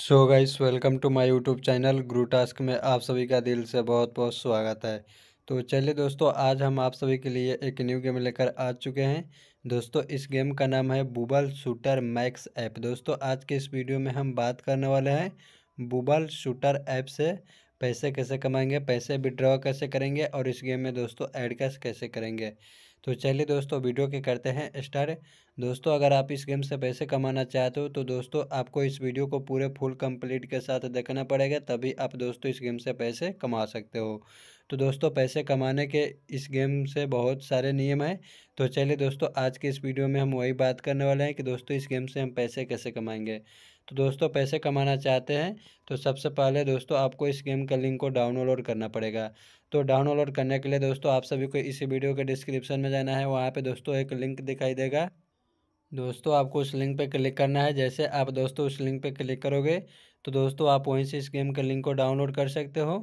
so guys welcome to my YouTube channel grow task में आप सभी का दिल से बहुत बहुत स्वागत है तो चलिए दोस्तों आज हम आप सभी के लिए एक न्यू गेम लेकर आ चुके हैं दोस्तों इस गेम का नाम है बुबल शूटर मैक्स ऐप दोस्तों आज के इस वीडियो में हम बात करने वाले हैं बुबल शूटर ऐप से पैसे कैसे कमाएंगे पैसे विड्रॉ कैसे करेंगे और इस गेम में दोस्तों एड कैसे करेंगे तो चलिए दोस्तों वीडियो के करते हैं स्टार्ट दोस्तों अगर आप इस गेम से पैसे कमाना चाहते हो तो दोस्तों आपको इस वीडियो को पूरे फुल कंप्लीट के साथ देखना पड़ेगा तभी आप दोस्तों इस गेम से पैसे कमा सकते हो तो दोस्तों पैसे कमाने के इस गेम से बहुत सारे नियम हैं तो चलिए दोस्तों आज के इस वीडियो में हम वही बात करने वाले हैं कि दोस्तों इस गेम से हम पैसे कैसे कमाएंगे तो दोस्तों पैसे कमाना चाहते हैं तो सबसे पहले दोस्तों आपको इस गेम का लिंक को डाउनलोड करना पड़ेगा तो डाउनलोड करने के लिए दोस्तों आप सभी को इसी वीडियो के डिस्क्रिप्शन में जाना है वहाँ पर दोस्तों एक लिंक दिखाई देगा दोस्तों आपको उस लिंक पे क्लिक करना है जैसे आप दोस्तों उस लिंक पर क्लिक करोगे तो दोस्तों आप वहीं से इस गेम का लिंक को डाउनलोड कर सकते हो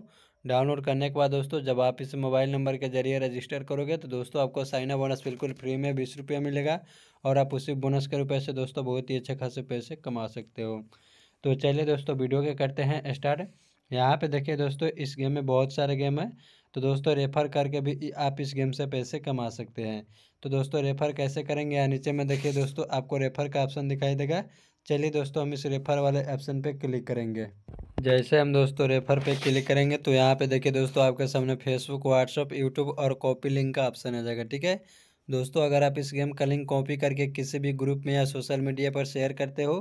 डाउनलोड करने के बाद दोस्तों जब आप इस मोबाइल नंबर के जरिए रजिस्टर करोगे तो दोस्तों आपको साइन अप बोनस बिल्कुल फ्री में बीस रुपये मिलेगा और आप उसी बोनस के रुपये से दोस्तों बहुत ही अच्छे खासे पैसे कमा सकते हो तो चलिए दोस्तों वीडियो के करते हैं स्टार्ट यहाँ पे देखिए दोस्तों इस गेम में बहुत सारे गेम हैं तो दोस्तों रेफ़र करके भी आप इस गेम से पैसे कमा सकते हैं तो दोस्तों रेफ़र कैसे करेंगे या नीचे में देखिए दोस्तों आपको रेफ़र का ऑप्शन दिखाई देगा चलिए दोस्तों हम इस रेफ़र वाले ऑप्शन पर क्लिक करेंगे जैसे हम दोस्तों रेफर पे क्लिक करेंगे तो यहाँ पे देखिए दोस्तों आपके सामने फेसबुक व्हाट्सअप यूट्यूब और कॉपी लिंक का ऑप्शन आ जाएगा ठीक है दोस्तों अगर आप इस गेम का लिंक कॉपी करके किसी भी ग्रुप में या सोशल मीडिया पर शेयर करते हो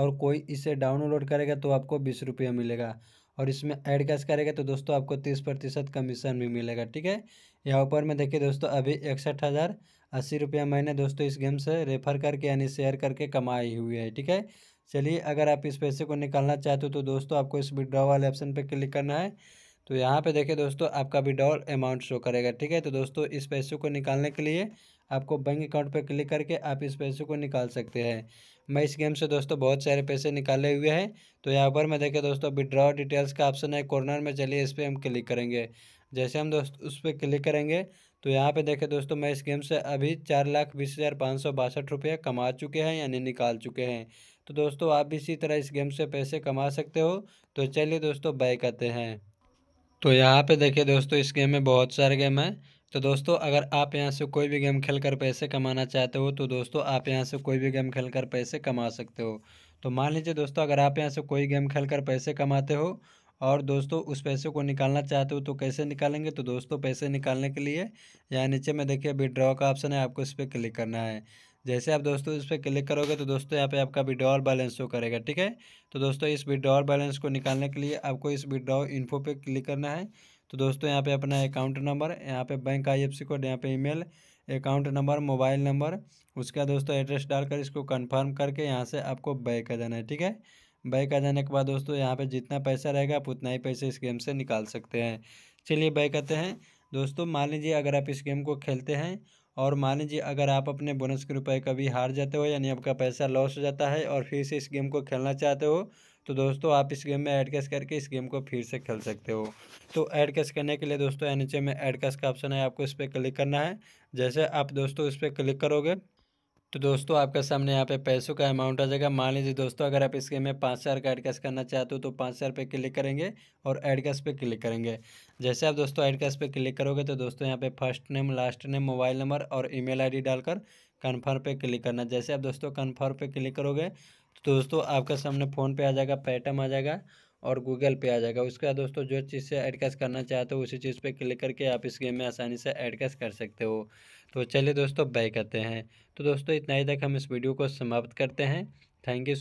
और कोई इसे डाउनलोड करेगा तो आपको बीस रुपया मिलेगा और इसमें ऐड कैश करेगा तो दोस्तों आपको तीस प्रतिशत कमीशन भी मिलेगा ठीक है यहाँ ऊपर में देखिए दोस्तों अभी इकसठ हज़ार अस्सी रुपया मैंने दोस्तों इस गेम से रेफर करके यानी शेयर करके कमाई हुई है ठीक है चलिए अगर आप इस पैसे को निकालना चाहते हो तो दोस्तों आपको इस विड्रॉ वाले ऑप्शन पर क्लिक करना है तो यहाँ पे देखिए दोस्तों आपका विड्रॉल अमाउंट शो करेगा ठीक है तो दोस्तों इस पैसे को निकालने के लिए आपको बैंक अकाउंट पर क्लिक करके आप इस पैसे को निकाल सकते हैं मैं इस गेम से दोस्तों बहुत सारे पैसे निकाले हुए हैं तो यहाँ पर मैं देखें दोस्तों विड्रॉ डिटेल्स का ऑप्शन है कॉर्नर में चलिए इस पर हम क्लिक करेंगे जैसे हम दोस्त उस पर क्लिक करेंगे तो यहाँ पे देखें दोस्तों मैं इस गेम से अभी चार लाख बीस हज़ार पाँच सौ बासठ रुपये कमा चुके हैं यानी निकाल चुके हैं तो दोस्तों आप भी इसी तरह इस गेम से पैसे कमा सकते हो तो चलिए दोस्तों बाय करते हैं तो यहाँ पे देखिए दोस्तों इस गेम में बहुत सारे गेम हैं तो दोस्तों अगर आप यहाँ से कोई भी गेम खेल कर पैसे कमाना चाहते हो तो दोस्तों आप यहाँ से कोई भी गेम खेल कर पैसे कमा सकते हो तो मान लीजिए दोस्तों अगर आप यहाँ से कोई गेम खेल कर पैसे कमाते हो और दोस्तों उस पैसे को निकालना चाहते हो तो कैसे निकालेंगे तो दोस्तों पैसे निकालने के लिए यहाँ नीचे में देखिए विड्रॉ का ऑप्शन है आपको इस पर क्लिक करना है जैसे आप दोस्तों इस पर क्लिक करोगे तो दोस्तों यहाँ पे आपका विड्रॉल बैलेंस शो करेगा ठीक है तो दोस्तों इस विड्रॉल बैलेंस को निकालने के लिए आपको इस विड्रॉ इन्फो पर क्लिक करना है तो दोस्तों यहाँ पर अपना अकाउंट नंबर यहाँ पर bank I F C code यहाँ पर ई अकाउंट नंबर मोबाइल नंबर उसका दोस्तों एड्रेस डालकर इसको कन्फर्म करके यहाँ से आपको बैक आ जाना है ठीक है बैक आ जाने के बाद दोस्तों यहाँ पे जितना पैसा रहेगा आप उतना ही पैसे इस गेम से निकाल सकते हैं चलिए बैक आते हैं दोस्तों मान लीजिए अगर आप इस गेम को खेलते हैं और मान लीजिए अगर आप अपने बोनस के रुपए कभी हार जाते हो यानी आपका पैसा लॉस हो जाता है और फिर से इस गेम को खेलना चाहते हो तो दोस्तों आप इस गेम में ऐड कैश करके इस गेम को फिर से खेल सकते हो तो ऐड कैश करने के लिए दोस्तों नीचे में ऐड कैश का ऑप्शन है आपको इस पर क्लिक करना है जैसे आप दोस्तों इस पर क्लिक करोगे तो दोस्तों आपके सामने यहाँ पे पैसों का अमाउंट आ जाएगा मान लीजिए दोस्तों अगर आप इसके में पाँच हज़ार का एड कैश करना चाहते हो तो पाँच हज़ार पे क्लिक करेंगे और एड कैश पे क्लिक करेंगे जैसे आप दोस्तों एड कैश पे क्लिक करोगे तो दोस्तों यहाँ पे first name last name mobile number और ईमेल आईडी डालकर कन्फर्म पे क्लिक करना जैसे आप दोस्तों कन्फर्म पे क्लिक करोगे तो दोस्तों आपके सामने फ़ोन पे आ जाएगा पेटम आ जाएगा और गूगल पे आ जाएगा उसके बाद दोस्तों जो चीज़ से एडकस करना चाहते हो उसी चीज़ पे क्लिक करके आप इस गेम में आसानी से एडकस कर सकते हो तो चलिए दोस्तों बाय करते हैं तो दोस्तों इतना ही तक हम इस वीडियो को समाप्त करते हैं थैंक यू